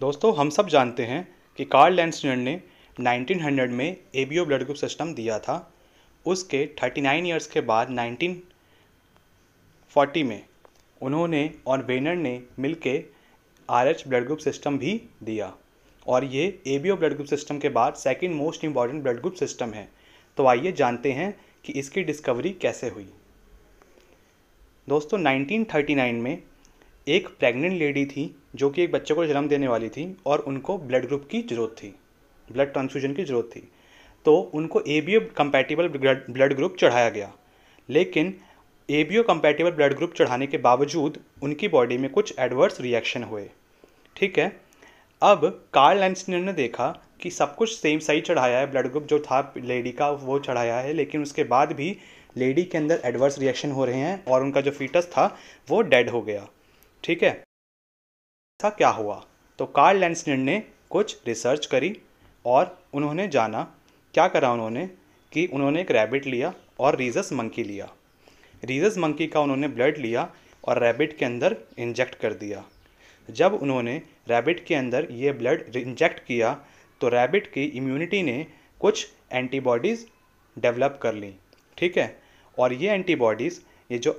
दोस्तों हम सब जानते हैं कि कार्ल लेंस ने 1900 में A B O blood group system दिया था उसके 39 ईयर्स के बाद 1940 में उन्होंने और बेनर ने मिल के R H blood group system भी दिया और ये A B O blood group system के बाद second most important blood group system है तो आइए जानते हैं कि इसकी डिस्कवरी कैसे हुई दोस्तों 1939 में एक प्रेग्नेंट लेडी थी जो कि एक बच्चे को जन्म देने वाली थी और उनको ब्लड ग्रुप की ज़रूरत थी ब्लड ट्रांसफ्यूजन की ज़रूरत थी तो उनको A B O compatible blood group चढ़ाया गया लेकिन A B O compatible blood group चढ़ाने के बावजूद उनकी बॉडी में कुछ एडवर्स रिएक्शन हुए ठीक है अब कार्ल लैंसनर ने देखा कि सब कुछ सेम साइज चढ़ाया है ब्लड ग्रुप जो था लेडी का वो चढ़ाया है लेकिन उसके बाद भी लेडी के अंदर एडवर्स रिएक्शन हो रहे हैं और उनका जो फीटस था वो डेड हो गया ठीक है ऐसा क्या हुआ तो कार्ल लैंसनेट ने कुछ रिसर्च करी और उन्होंने जाना क्या करा उन्होंने कि उन्होंने एक रैबिट लिया और रीजस मंकी लिया रीजस मंकी का उन्होंने ब्लड लिया और रैबिट के अंदर इंजेक्ट कर दिया जब उन्होंने रैबिट के अंदर ये ब्लड इंजेक्ट किया तो रैबिट की इम्यूनिटी ने कुछ एंटीबॉडीज़ डेवलप कर ली ठीक है और ये एंटीबॉडीज़ ये जो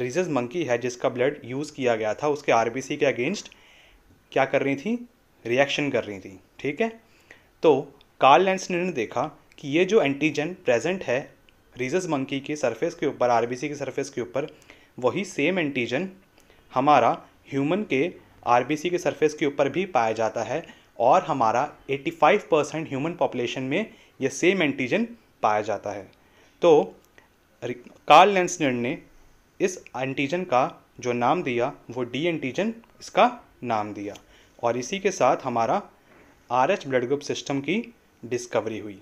रिजस मंकी है जिसका ब्लड यूज़ किया गया था उसके आर के अगेंस्ट क्या कर रही थी रिएक्शन कर रही थी ठीक है तो कार्ल लेंस ने देखा कि ये जो एंटीजन प्रेजेंट है रिजस मंकी के सरफेस के ऊपर आर के सरफेस के ऊपर वही सेम एंटीजन हमारा ह्यूमन के आर के सरफेस के ऊपर भी पाया जाता है और हमारा 85 परसेंट ह्यूमन पॉपुलेशन में ये सेम एंटीजन पाया जाता है तो कार्ल लेंसनर ने इस एंटीजन का जो नाम दिया वो डी एंटीजन इसका नाम दिया और इसी के साथ हमारा R H blood group system की डिस्कवरी हुई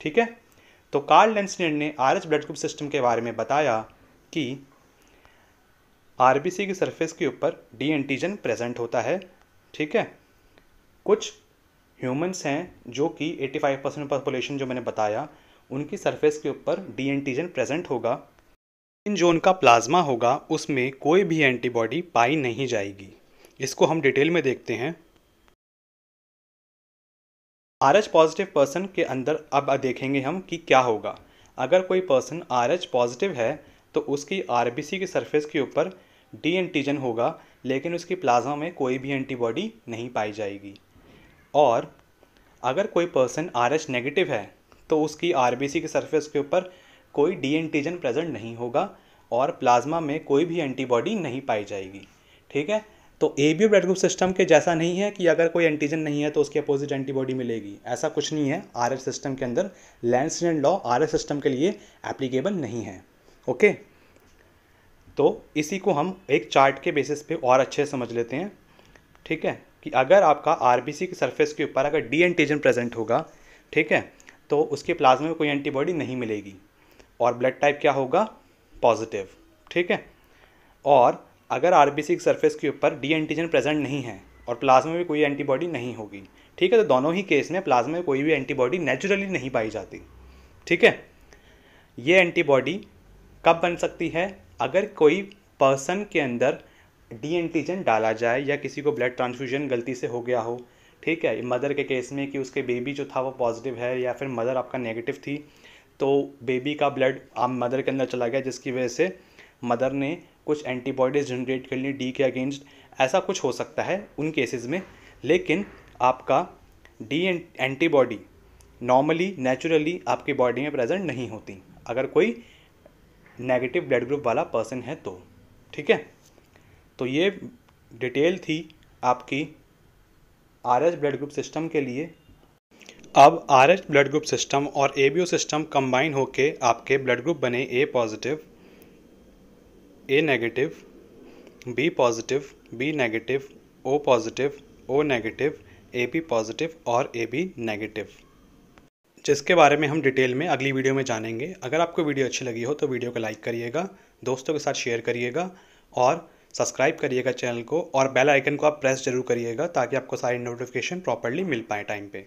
ठीक है तो कार्ल लेंसनेट ने R H blood group system के बारे में बताया कि आर बी सी की सरफेस के ऊपर डी एंटीजन प्रेजेंट होता है ठीक है कुछ ह्यूमंस हैं जो कि 85 परसेंट पॉपुलेशन जो मैंने बताया उनकी सरफेस के ऊपर डी एंटीजन प्रेजेंट होगा इन जोन का प्लाज्मा होगा उसमें कोई भी एंटीबॉडी पाई नहीं जाएगी इसको हम डिटेल में देखते हैं आर एच पॉजिटिव पर्सन के अंदर अब देखेंगे हम कि क्या होगा अगर कोई पर्सन आर एच पॉजिटिव है तो उसकी आर बी सी की सरफेस के ऊपर डी एंटीजन होगा लेकिन उसकी प्लाज्मा में कोई भी एंटीबॉडी नहीं पाई जाएगी और अगर कोई पर्सन आर एच नेगेटिव है तो उसकी आर बी सी की सरफेस के ऊपर कोई डी एंटीजन प्रेजेंट नहीं होगा और प्लाज्मा में कोई भी एंटीबॉडी नहीं पाई जाएगी ठीक है तो A B blood group system के जैसा नहीं है कि अगर कोई एंटीजन नहीं है तो उसके अपोजिट एंटीबॉडी मिलेगी ऐसा कुछ नहीं है आर एस सिस्टम के अंदर Landsteiner law R S system के लिए एप्लीकेबल नहीं है ओके तो इसी को हम एक चार्ट के बेसिस पे और अच्छे समझ लेते हैं ठीक है कि अगर आपका आर बी सी के सर्फेस के ऊपर अगर डी एंटीजन प्रेजेंट होगा ठीक है तो उसके प्लाज्मा में कोई एंटीबॉडी नहीं मिलेगी और ब्लड टाइप क्या होगा पॉजिटिव ठीक है और अगर आर की सर्फेस के ऊपर डी एंटीजन प्रेजेंट नहीं है और प्लाज्मा में कोई एंटीबॉडी नहीं होगी ठीक है तो दोनों ही केस में प्लाज्मा में कोई भी एंटीबॉडी नेचुरली नहीं पाई जाती ठीक है ये एंटीबॉडी कब बन सकती है अगर कोई पर्सन के अंदर डी एंटीजन डाला जाए या किसी को ब्लड ट्रांसफ्यूजन गलती से हो गया हो ठीक है मदर के केस में कि उसके बेबी जो था वो पॉजिटिव है या फिर मदर आपका नेगेटिव थी तो बेबी का ब्लड आम मदर के अंदर चला गया जिसकी वजह से मदर ने कुछ एंटीबॉडीज़ जनरेट कर ली डी के अगेंस्ट ऐसा कुछ हो सकता है उन केसेस में लेकिन आपका डी एंटीबॉडी नॉर्मली नेचुरली आपकी बॉडी में प्रेजेंट नहीं होती अगर कोई नेगेटिव ब्लड ग्रुप वाला पर्सन है तो ठीक है तो ये डिटेल थी आपकी R S blood group system के लिए अब R H blood group system और A B O system combine होकर आपके ब्लड ग्रुप बने A positive A negative B positive B negative O positive O negative A B positive और A B negative जिसके बारे में हम डिटेल में अगली वीडियो में जानेंगे अगर आपको वीडियो अच्छी लगी हो तो वीडियो को लाइक करिएगा दोस्तों के साथ शेयर करिएगा और सब्सक्राइब करिएगा चैनल को और बेल आइकन को आप प्रेस जरूर करिएगा ताकि आपको सारी नोटिफिकेशन प्रॉपरली मिल पाए टाइम पे